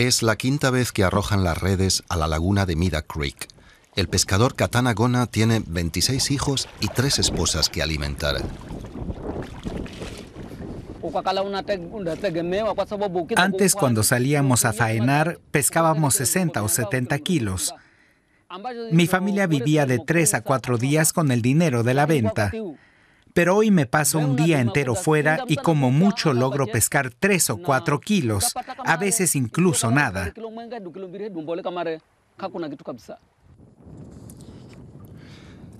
Es la quinta vez que arrojan las redes a la laguna de Mida Creek. El pescador Katana Gona tiene 26 hijos y tres esposas que alimentar. Antes, cuando salíamos a faenar, pescábamos 60 o 70 kilos. Mi familia vivía de tres a cuatro días con el dinero de la venta pero hoy me paso un día entero fuera y como mucho logro pescar tres o cuatro kilos, a veces incluso nada.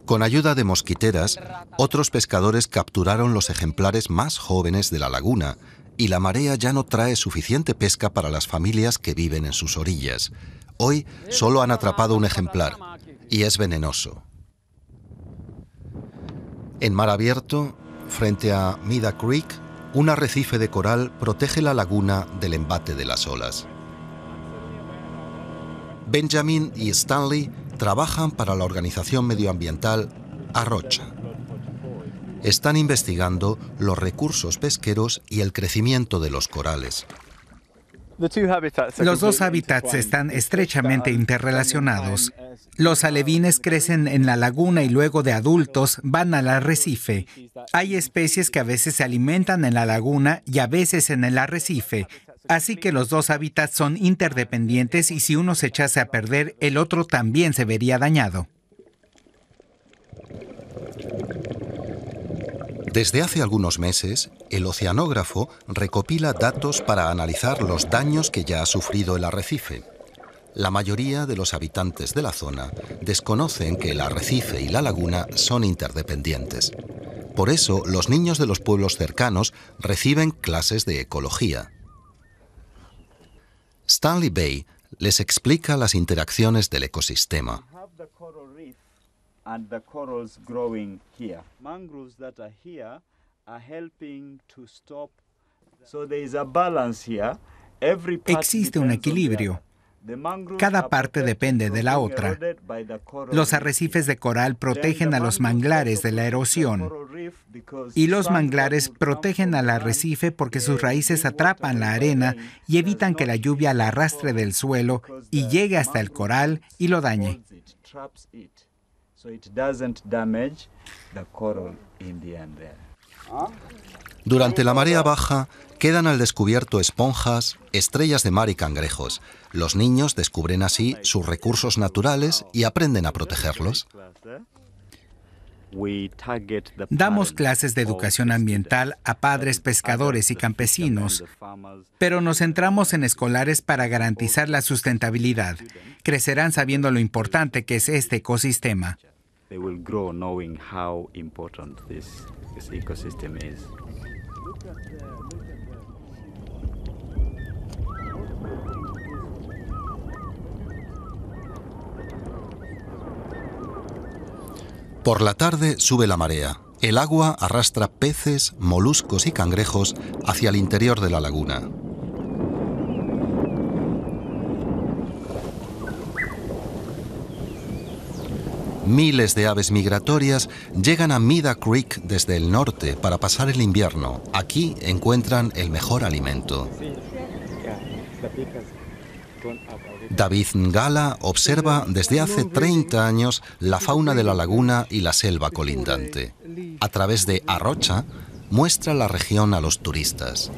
Con ayuda de mosquiteras, otros pescadores capturaron los ejemplares más jóvenes de la laguna y la marea ya no trae suficiente pesca para las familias que viven en sus orillas. Hoy solo han atrapado un ejemplar y es venenoso. En mar abierto, frente a Mida Creek, un arrecife de coral protege la laguna del embate de las olas. Benjamin y Stanley trabajan para la organización medioambiental Arrocha. Están investigando los recursos pesqueros y el crecimiento de los corales. Los dos hábitats están estrechamente interrelacionados. Los alevines crecen en la laguna y luego de adultos van al arrecife. Hay especies que a veces se alimentan en la laguna y a veces en el arrecife. Así que los dos hábitats son interdependientes y si uno se echase a perder, el otro también se vería dañado. Desde hace algunos meses, el oceanógrafo recopila datos para analizar los daños que ya ha sufrido el arrecife. La mayoría de los habitantes de la zona desconocen que el arrecife y la laguna son interdependientes. Por eso, los niños de los pueblos cercanos reciben clases de ecología. Stanley Bay les explica las interacciones del ecosistema. So there is a balance here. Existe un equilibrio. Cada parte depende de la otra. Los arrecifes de coral protegen a los manglares de la erosión y los manglares protegen al arrecife porque sus raíces atrapan la arena y evitan que la lluvia la arrastre del suelo y llegue hasta el coral y lo dañe. Durante la marea baja quedan al descubierto esponjas, estrellas de mar y cangrejos. Los niños descubren así sus recursos naturales y aprenden a protegerlos. Damos clases de educación ambiental a padres pescadores y campesinos, pero nos centramos en escolares para garantizar la sustentabilidad. Crecerán sabiendo lo importante que es este ecosistema they will grow knowing how important this, ecosystem is. Por la tarde sube la marea. El agua arrastra peces, moluscos y cangrejos hacia el interior de la laguna. Miles de aves migratorias llegan a Mida Creek desde el norte para pasar el invierno. Aquí encuentran el mejor alimento. David Ngala observa desde hace 30 años la fauna de la laguna y la selva colindante. A través de Arrocha muestra la región a los turistas.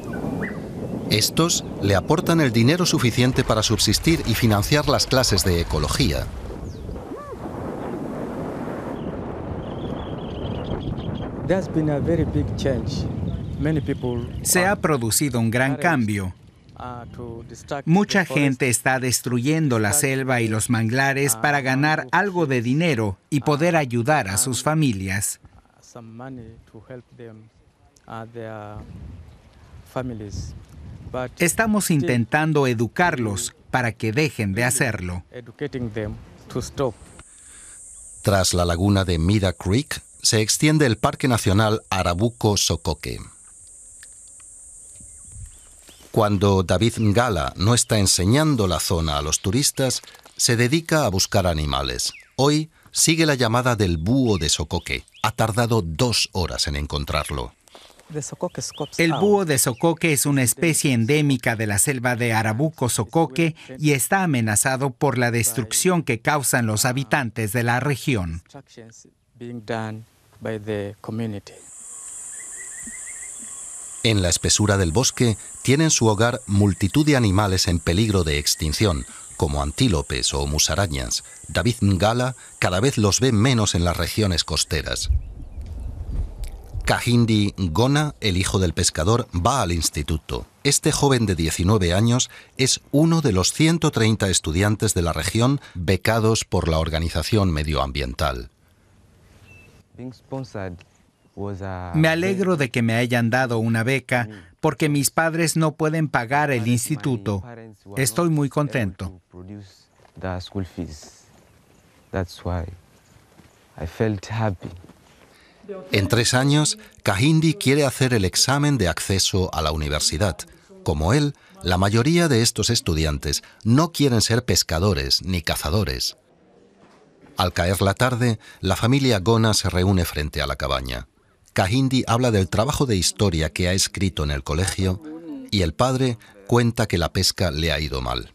Estos le aportan el dinero suficiente para subsistir y financiar las clases de ecología, Se ha producido un gran cambio. Uh, Mucha gente está destruyendo la selva y los manglares para uh, ganar algo de dinero y poder uh, ayudar a sus familias. Estamos intentando educarlos para que dejen de hacerlo. Tras la laguna de Mida Creek, se extiende el Parque Nacional Arabuco-Socoque. Cuando David Ngala no está enseñando la zona a los turistas, se dedica a buscar animales. Hoy sigue la llamada del búho de Socoque. Ha tardado dos horas en encontrarlo. El búho de Socoque es una especie endémica de la selva de Arabuco-Socoque y está amenazado por la destrucción que causan los habitantes de la región. En la espesura del bosque tienen su hogar multitud de animales en peligro de extinción, como antílopes o musarañas. David Ngala cada vez los ve menos en las regiones costeras. Kahindi Gona, el hijo del pescador, va al instituto. Este joven de 19 años es uno de los 130 estudiantes de la región becados por la organización medioambiental. Me alegro de que me hayan dado una beca mm. porque mis padres no pueden pagar el instituto. Estoy muy contento. En tres años, Kahindi quiere hacer el examen de acceso a la universidad. Como él, la mayoría de estos estudiantes no quieren ser pescadores ni cazadores. Al caer la tarde, la familia Gona se reúne frente a la cabaña. Kahindi habla del trabajo de historia que ha escrito en el colegio y el padre cuenta que la pesca le ha ido mal.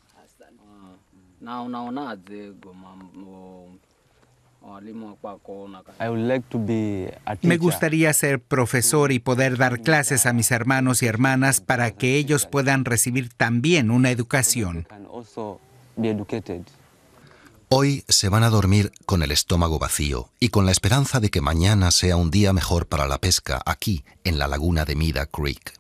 Me gustaría ser profesor y poder dar clases a mis hermanos y hermanas para que ellos puedan recibir también una educación. Hoy se van a dormir con el estómago vacío y con la esperanza de que mañana sea un día mejor para la pesca aquí, en la laguna de Mida Creek.